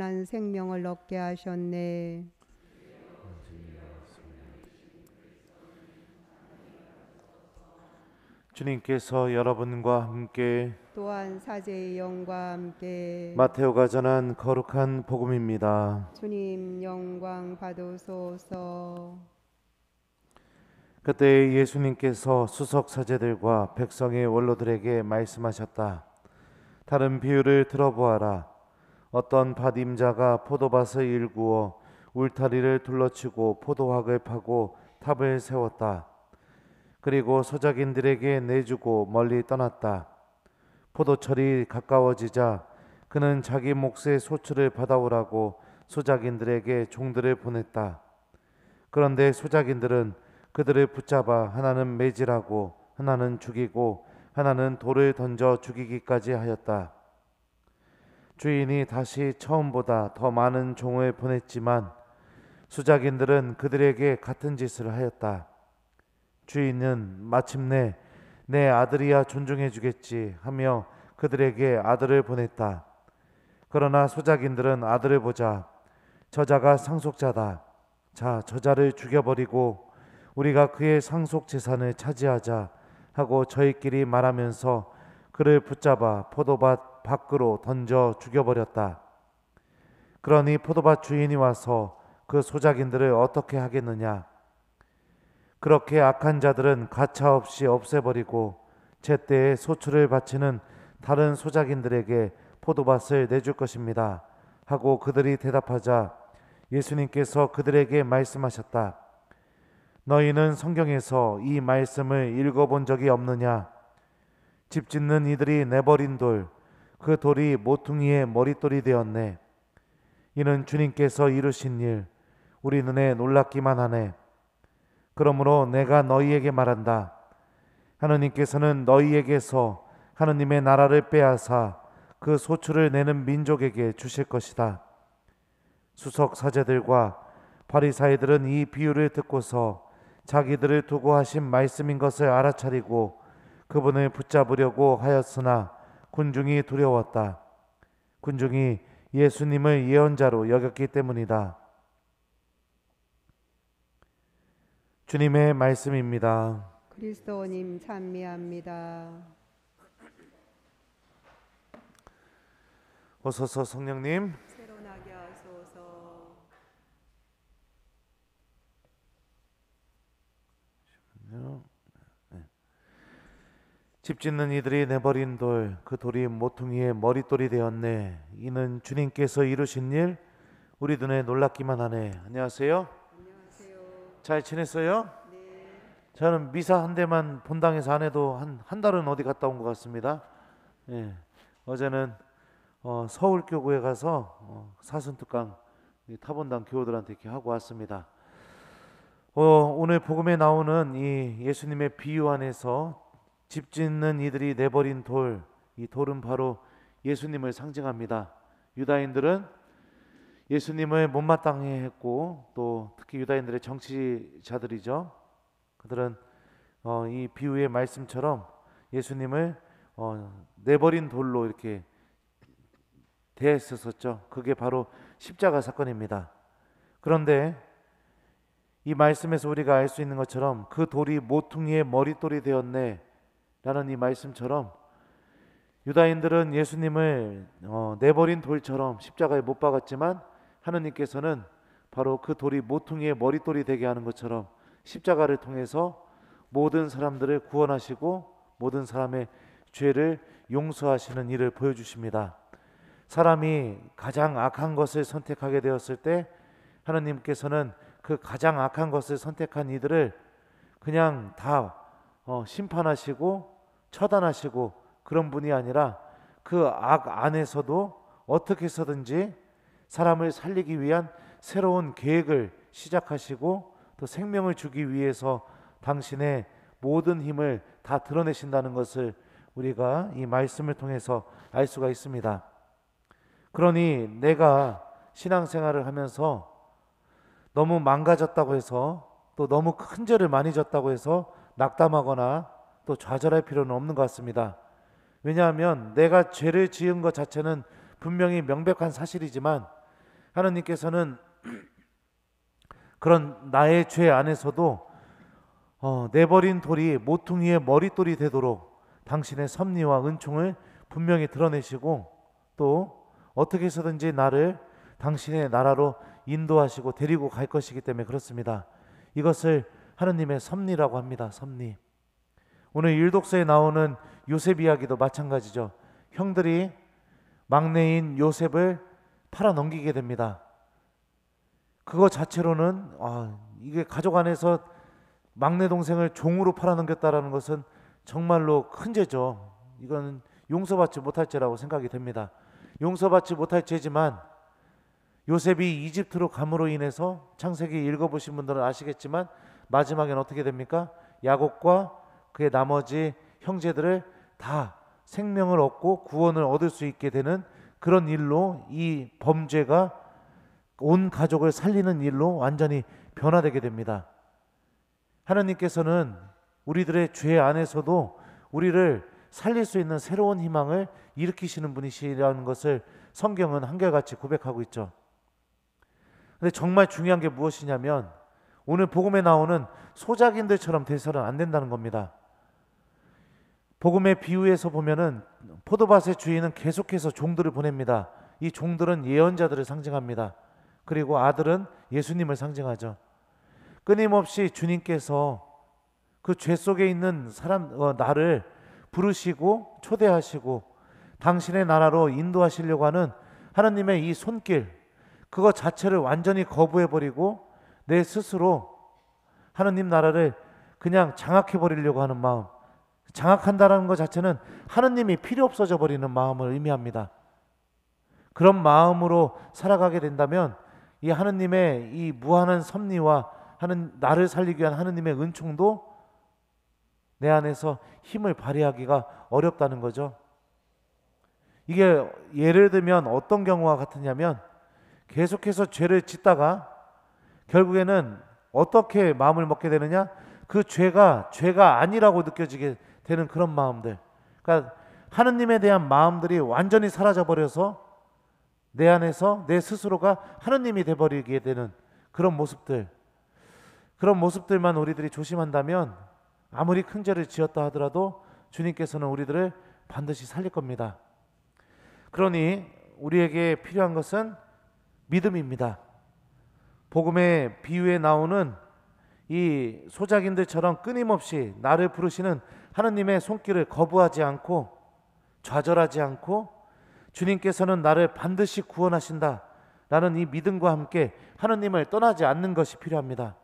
한 생명을 얻게 하셨네. 주님께서 여러분과 함께 또한 사제의 영과 함께 마테오가 전한 거룩한 복음입니다. 주님 영광 받으소서. 그때 예수님께서 수석 사제들과 백성의 원로들에게 말씀하셨다. 다른 비유를 들어보아라. 어떤 밭임자가 포도밭을 일구어 울타리를 둘러치고 포도화을 파고 탑을 세웠다. 그리고 소작인들에게 내주고 멀리 떠났다. 포도철이 가까워지자 그는 자기 몫의 소출을 받아오라고 소작인들에게 종들을 보냈다. 그런데 소작인들은 그들을 붙잡아 하나는 매질하고 하나는 죽이고 하나는 돌을 던져 죽이기까지 하였다. 주인이 다시 처음보다 더 많은 종을 보냈지만 수작인들은 그들에게 같은 짓을 하였다. 주인은 마침내 내 아들이야 존중해 주겠지 하며 그들에게 아들을 보냈다. 그러나 수작인들은 아들을 보자 저자가 상속자다. 자, 저자를 죽여버리고 우리가 그의 상속 재산을 차지하자 하고 저희끼리 말하면서 그를 붙잡아 포도밭 밖으로 던져 죽여버렸다. 그러니 포도밭 주인이 와서 그 소작인들을 어떻게 하겠느냐? 그렇게 악한 자들은 가차없이 없애버리고 제때에 소출을 바치는 다른 소작인들에게 포도밭을 내줄 것입니다. 하고 그들이 대답하자 예수님께서 그들에게 말씀하셨다. 너희는 성경에서 이 말씀을 읽어본 적이 없느냐? 집 짓는 이들이 내버린 돌, 그 돌이 모퉁이의 머릿돌이 되었네. 이는 주님께서 이루신 일, 우리 눈에 놀랍기만 하네. 그러므로 내가 너희에게 말한다. 하느님께서는 너희에게서 하느님의 나라를 빼앗아 그 소출을 내는 민족에게 주실 것이다. 수석 사제들과 바리사이들은 이 비유를 듣고서 자기들을 두고 하신 말씀인 것을 알아차리고 그분을 붙잡으려고 하였으나 군중이 두려웠다. 군중이 예수님을 예언자로 여겼기 때문이다. 주님의 말씀입니다. 그리스도님 찬미합니다. 어서서 성령님. 집 짓는 이들이 내버린 돌, 그 돌이 모퉁이의 머릿돌이 되었네. 이는 주님께서 이루신 일, 우리 눈에 놀랍기만 하네. 안녕하세요. 안녕하세요. 잘 지냈어요? 네. 저는 미사 한 대만 본당에서 안 해도 한, 한 달은 어디 갔다 온 것 같습니다. 예. 어제는 어, 서울교구에 가서 어, 사순특강 타본당 교우들한테 이렇게 하고 왔습니다. 어, 오늘 복음에 나오는 이 예수님의 비유 안에서 집 짓는 이들이 내버린 돌, 이 돌은 바로 예수님을 상징합니다. 유다인들은 예수님을 못마땅해 했고 또 특히 유다인들의 정치자들이죠. 그들은 어, 이 비유의 말씀처럼 예수님을 어, 내버린 돌로 이렇게 대했었었죠. 그게 바로 십자가 사건입니다. 그런데 이 말씀에서 우리가 알 수 있는 것처럼 그 돌이 모퉁이의 머릿돌이 되었네 라는 이 말씀처럼 유다인들은 예수님을 어, 내버린 돌처럼 십자가에 못 박았지만 하느님께서는 바로 그 돌이 모퉁이의 머릿돌이 되게 하는 것처럼 십자가를 통해서 모든 사람들을 구원하시고 모든 사람의 죄를 용서하시는 일을 보여주십니다. 사람이 가장 악한 것을 선택하게 되었을 때하느님께서는그 가장 악한 것을 선택한 이들을 그냥 다 어, 심판하시고 처단하시고 그런 분이 아니라 그 악 안에서도 어떻게 해서든지 사람을 살리기 위한 새로운 계획을 시작하시고 또 생명을 주기 위해서 당신의 모든 힘을 다 드러내신다는 것을 우리가 이 말씀을 통해서 알 수가 있습니다. 그러니 내가 신앙생활을 하면서 너무 망가졌다고 해서 또 너무 큰 죄를 많이 졌다고 해서 낙담하거나 또 좌절할 필요는 없는 것 같습니다. 왜냐하면 내가 죄를 지은 것 자체는 분명히 명백한 사실이지만 하나님께서는 그런 나의 죄 안에서도 어, 내버린 돌이 모퉁이의 머릿돌이 되도록 당신의 섭리와 은총을 분명히 드러내시고 또 어떻게 해서든지 나를 당신의 나라로 인도하시고 데리고 갈 것이기 때문에 그렇습니다. 이것을 하나님의 섭리라고 합니다. 섭리. 오늘 일독서에 나오는 요셉 이야기도 마찬가지죠. 형들이 막내인 요셉을 팔아넘기게 됩니다. 그거 자체로는 아, 이게 가족 안에서 막내 동생을 종으로 팔아넘겼다라는 것은 정말로 큰 죄죠. 이건 용서받지 못할 죄라고 생각이 됩니다. 용서받지 못할 죄지만 요셉이 이집트로 감으로 인해서 창세기 읽어보신 분들은 아시겠지만 마지막엔 어떻게 됩니까? 야곱과 그의 나머지 형제들을 다 생명을 얻고 구원을 얻을 수 있게 되는 그런 일로 이 범죄가 온 가족을 살리는 일로 완전히 변화되게 됩니다. 하나님께서는 우리들의 죄 안에서도 우리를 살릴 수 있는 새로운 희망을 일으키시는 분이시라는 것을 성경은 한결같이 고백하고 있죠. 근데 정말 중요한 게 무엇이냐면 오늘 복음에 나오는 소작인들처럼 돼서는 안 된다는 겁니다. 복음의 비유에서 보면은 포도밭의 주인은 계속해서 종들을 보냅니다. 이 종들은 예언자들을 상징합니다. 그리고 아들은 예수님을 상징하죠. 끊임없이 주님께서 그 죄 속에 있는 사람 어, 나를 부르시고 초대하시고 당신의 나라로 인도하시려고 하는 하나님의 이 손길 그것 자체를 완전히 거부해 버리고 내 스스로 하나님 나라를 그냥 장악해 버리려고 하는 마음 장악한다라는 것 자체는 하느님이 필요 없어져 버리는 마음을 의미합니다. 그런 마음으로 살아가게 된다면 이 하느님의 이 무한한 섭리와 하는 나를 살리기 위한 하느님의 은총도 내 안에서 힘을 발휘하기가 어렵다는 거죠. 이게 예를 들면 어떤 경우와 같으냐면 계속해서 죄를 짓다가 결국에는 어떻게 마음을 먹게 되느냐? 그 죄가 죄가 아니라고 느껴지게 되는 그런 마음들. 그러니까 하느님에 대한 마음들이 완전히 사라져 버려서 내 안에서 내 스스로가 하느님이 돼 버리게 되는 그런 모습들. 그런 모습들만 우리들이 조심한다면 아무리 큰 죄를 지었다 하더라도 주님께서는 우리들을 반드시 살릴 겁니다. 그러니 우리에게 필요한 것은 믿음입니다. 복음의 비유에 나오는 이 소작인들처럼 끊임없이 나를 부르시는 하느님의 손길을 거부하지 않고 좌절하지 않고 주님께서는 나를 반드시 구원하신다. 라는 이 믿음과 함께 하느님을 떠나지 않는 것이 필요합니다.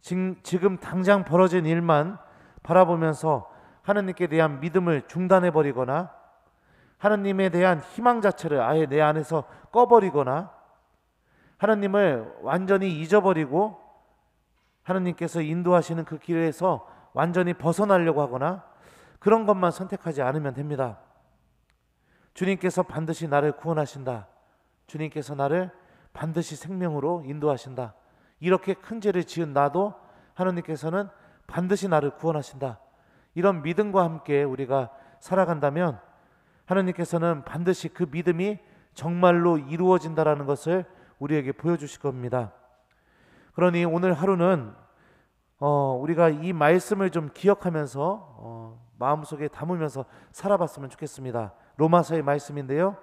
지금 당장 벌어진 일만 바라보면서 하나님께 대한 믿음을 중단해 버리거나 하나님에 대한 희망 자체를 아예 내 안에서 꺼버리거나 하나님을 완전히 잊어버리고 하느님께서 인도하시는 그 길에서 완전히 벗어나려고 하거나 그런 것만 선택하지 않으면 됩니다. 주님께서 반드시 나를 구원하신다. 주님께서 나를 반드시 생명으로 인도하신다. 이렇게 큰 죄를 지은 나도 하느님께서는 반드시 나를 구원하신다. 이런 믿음과 함께 우리가 살아간다면 하느님께서는 반드시 그 믿음이 정말로 이루어진다라는 것을 우리에게 보여주실 겁니다. 그러니 오늘 하루는 어, 우리가 이 말씀을 좀 기억하면서 어, 마음속에 담으면서 살아봤으면 좋겠습니다. 로마서의 말씀인데요.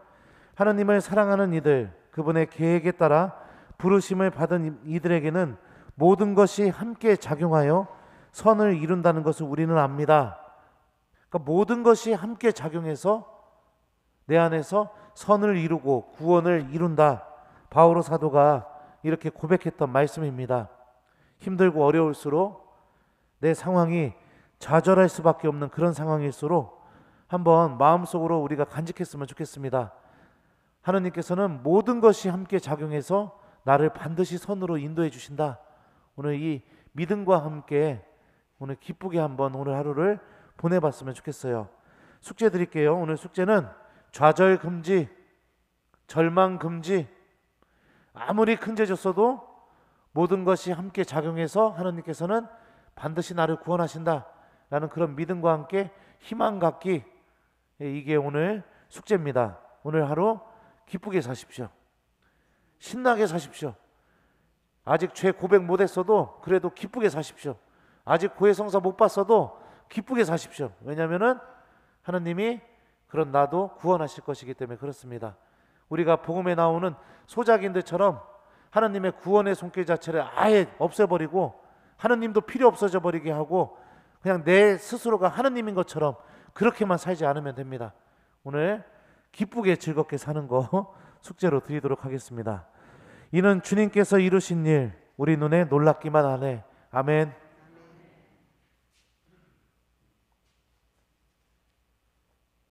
하나님을 사랑하는 이들, 그분의 계획에 따라 부르심을 받은 이들에게는 모든 것이 함께 작용하여 선을 이룬다는 것을 우리는 압니다. 그러니까 모든 것이 함께 작용해서 내 안에서 선을 이루고 구원을 이룬다. 바오로 사도가 이렇게 고백했던 말씀입니다. 힘들고 어려울수록 내 상황이 좌절할 수밖에 없는 그런 상황일수록 한번 마음속으로 우리가 간직했으면 좋겠습니다. 하느님께서는 모든 것이 함께 작용해서 나를 반드시 선으로 인도해 주신다. 오늘 이 믿음과 함께 오늘 기쁘게 한번 오늘 하루를 보내봤으면 좋겠어요. 숙제 드릴게요. 오늘 숙제는 좌절 금지, 절망 금지, 아무리 큰죄 졌어도 모든 것이 함께 작용해서 하느님께서는 반드시 나를 구원하신다라는 그런 믿음과 함께 희망 갖기 예, 이게 오늘 숙제입니다. 오늘 하루 기쁘게 사십시오. 신나게 사십시오. 아직 죄 고백 못 했어도 그래도 기쁘게 사십시오. 아직 고해성사 못 봤어도 기쁘게 사십시오. 왜냐면은 하나님이 그런 나도 구원하실 것이기 때문에 그렇습니다. 우리가 복음에 나오는 소작인들처럼 하나님의 구원의 손길 자체를 아예 없애버리고 하나님도 필요 없어져 버리게 하고 그냥 내 스스로가 하나님인 것처럼 그렇게만 살지 않으면 됩니다. 오늘 기쁘게 즐겁게 사는 거 숙제로 드리도록 하겠습니다. 이는 주님께서 이루신 일 우리 눈에 놀랍기만 하네. 아멘.